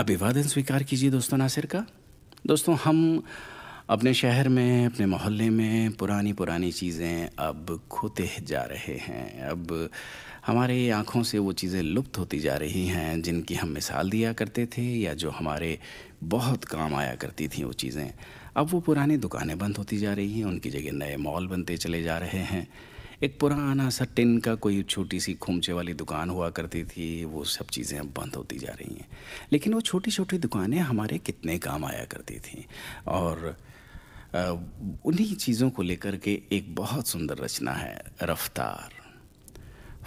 अभिवादन स्वीकार कीजिए दोस्तों नासिर का दोस्तों हम अपने शहर में अपने मोहल्ले में पुरानी पुरानी चीज़ें अब खोते जा रहे हैं अब हमारे आँखों से वो चीज़ें लुप्त होती जा रही हैं जिनकी हम मिसाल दिया करते थे या जो हमारे बहुत काम आया करती थी वो चीज़ें अब वो पुरानी दुकानें बंद होती जा रही हैं उनकी जगह नए मॉल बनते चले जा रहे हैं एक पुराना सा टिन का कोई छोटी सी खूमचे वाली दुकान हुआ करती थी वो सब चीज़ें अब बंद होती जा रही हैं लेकिन वो छोटी छोटी दुकानें हमारे कितने काम आया करती थी और उन्हीं चीज़ों को लेकर के एक बहुत सुंदर रचना है रफ्तार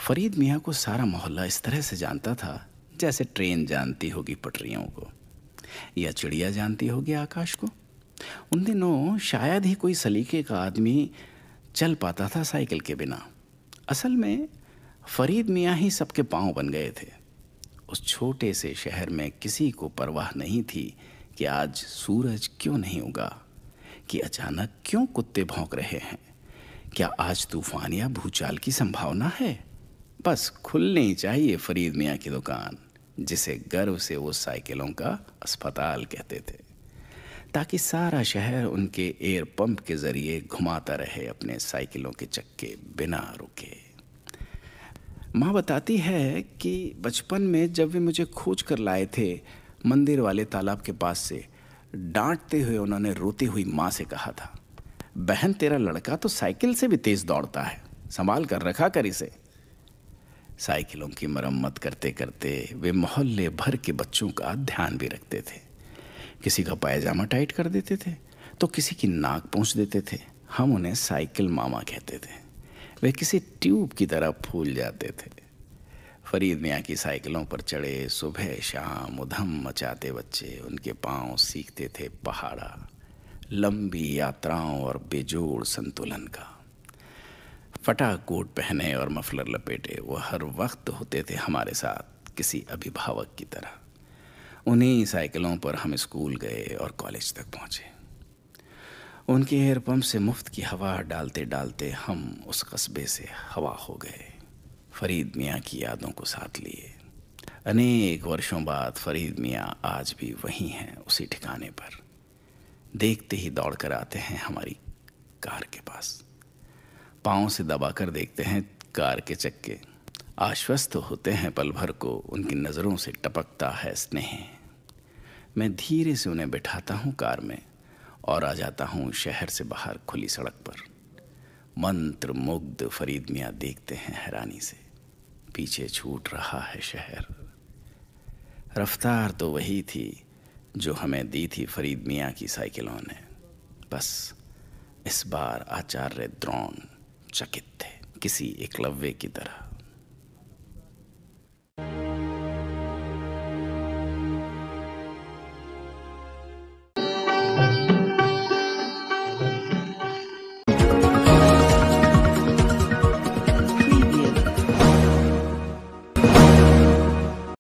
फरीद मियाँ को सारा मोहल्ला इस तरह से जानता था जैसे ट्रेन जानती होगी पटरियों को या चिड़िया जानती होगी आकाश को उन दिनों शायद ही कोई सलीके का आदमी चल पाता था साइकिल के बिना असल में फरीद मियाँ ही सबके पाँव बन गए थे उस छोटे से शहर में किसी को परवाह नहीं थी कि आज सूरज क्यों नहीं उगा कि अचानक क्यों कुत्ते भौंक रहे हैं क्या आज तूफान या भूचाल की संभावना है बस खुलनी चाहिए फरीद मियाँ की दुकान जिसे गर्व से वो साइकिलों का अस्पताल कहते थे ताकि सारा शहर उनके एयर पंप के ज़रिए घुमाता रहे अपने साइकिलों के चक्के बिना रुके माँ बताती है कि बचपन में जब वे मुझे खोज कर लाए थे मंदिर वाले तालाब के पास से डांटते हुए उन्होंने रोती हुई माँ से कहा था बहन तेरा लड़का तो साइकिल से भी तेज़ दौड़ता है संभाल कर रखा कर इसे साइकिलों की मरम्मत करते करते वे मोहल्ले भर के बच्चों का ध्यान भी रखते थे किसी का पायजामा टाइट कर देते थे तो किसी की नाक पहुँच देते थे हम उन्हें साइकिल मामा कहते थे वे किसी ट्यूब की तरह फूल जाते थे फरीद मियाँ की साइकिलों पर चढ़े सुबह शाम उधम मचाते बच्चे उनके पाँव सीखते थे पहाड़ा लंबी यात्राओं और बेजोड़ संतुलन का फटा कोट पहने और मफलर लपेटे वो हर वक्त होते थे हमारे साथ किसी अभिभावक की तरह उन्हीं साइकिलों पर हम स्कूल गए और कॉलेज तक पहुँचे उनके एयर पंप से मुफ्त की हवा डालते डालते हम उस कस्बे से हवा हो गए फरीद मियाँ की यादों को साथ लिए अनेक वर्षों बाद फरीद मियाँ आज भी वहीं हैं उसी ठिकाने पर देखते ही दौड़ कर आते हैं हमारी कार के पास पाँव से दबाकर देखते हैं कार के चक्के आश्वस्त होते हैं पल भर को उनकी नज़रों से टपकता है स्नेह मैं धीरे से उन्हें बैठाता हूँ कार में और आ जाता हूँ शहर से बाहर खुली सड़क पर मंत्र मुग्ध फरीद मियाँ देखते हैं हैरानी से पीछे छूट रहा है शहर रफ्तार तो वही थी जो हमें दी थी फरीद मियाँ की साइकिलों ने बस इस बार आचार्य द्रोण चकित थे किसी एकलव्य की तरह